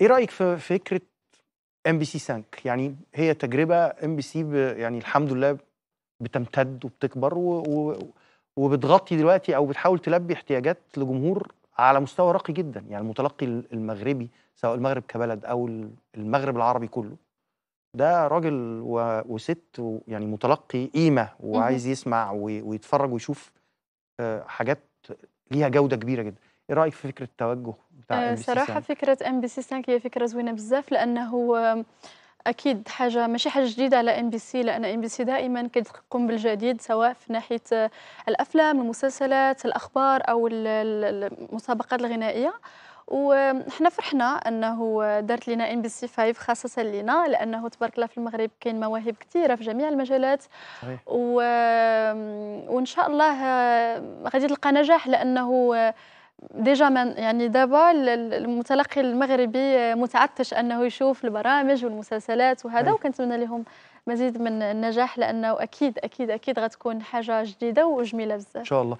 ايه رايك في فكره ام بي سي سانك يعني هي تجربه ام بي سي يعني الحمد لله بتمتد وبتكبر و و وبتغطي دلوقتي او بتحاول تلبي احتياجات لجمهور على مستوى راقي جدا يعني المتلقي المغربي سواء المغرب كبلد او المغرب العربي كله ده راجل و... وست و... يعني متلقي قيمه وعايز يسمع و... ويتفرج ويشوف آه، حاجات ليها جوده كبيره جدا ايه رايك في فكره التوجه تاع ام آه، صراحه فكره ام بي سي 5 هي فكره زوينه بزاف لانه اكيد حاجه ماشي حاجه جديده على ام بي سي لان ام بي سي دائما كتقوم بالجديد سواء في ناحيه الافلام المسلسلات الاخبار او المسابقات الغنائيه وحنا فرحنا انه دارت لنا ام بي سي 5 خاصه لنا لانه تبارك الله في المغرب كاين مواهب كثيره في جميع المجالات صحيح. و... وان شاء الله آه، غادي تلقى نجاح لانه ديجا من يعني دابا المتلقي المغربي متعطش انه يشوف البرامج والمسلسلات وهذا وكنتمنى لهم مزيد من النجاح لانه اكيد اكيد اكيد غتكون حاجه جديده وجميله بزاف ان شاء الله